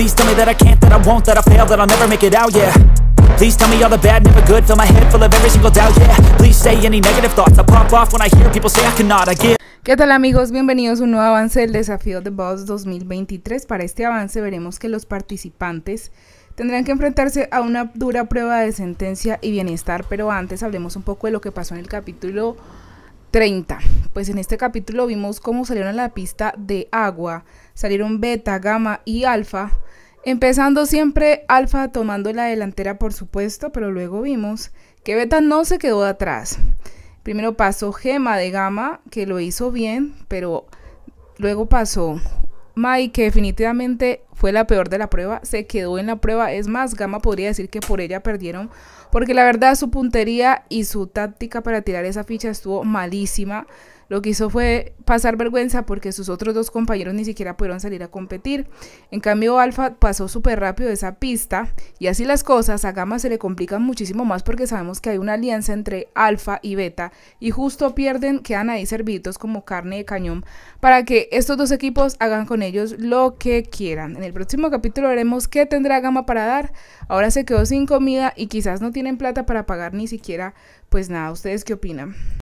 ¿Qué tal amigos? Bienvenidos a un nuevo avance del desafío de Boss 2023. Para este avance veremos que los participantes tendrán que enfrentarse a una dura prueba de sentencia y bienestar, pero antes hablemos un poco de lo que pasó en el capítulo 30. Pues en este capítulo vimos cómo salieron a la pista de agua, salieron beta, gamma y alfa Empezando siempre Alfa tomando la delantera por supuesto, pero luego vimos que Beta no se quedó atrás. Primero pasó Gema de Gama, que lo hizo bien, pero luego pasó Mai, que definitivamente fue la peor de la prueba, se quedó en la prueba. Es más, Gama podría decir que por ella perdieron, porque la verdad su puntería y su táctica para tirar esa ficha estuvo malísima. Lo que hizo fue pasar vergüenza porque sus otros dos compañeros ni siquiera pudieron salir a competir. En cambio, Alfa pasó súper rápido esa pista y así las cosas a Gama se le complican muchísimo más porque sabemos que hay una alianza entre Alfa y Beta y justo pierden, quedan ahí servidos como carne de cañón para que estos dos equipos hagan con ellos lo que quieran. En el próximo capítulo veremos qué tendrá Gama para dar. Ahora se quedó sin comida y quizás no tienen plata para pagar ni siquiera, pues nada, ¿ustedes qué opinan?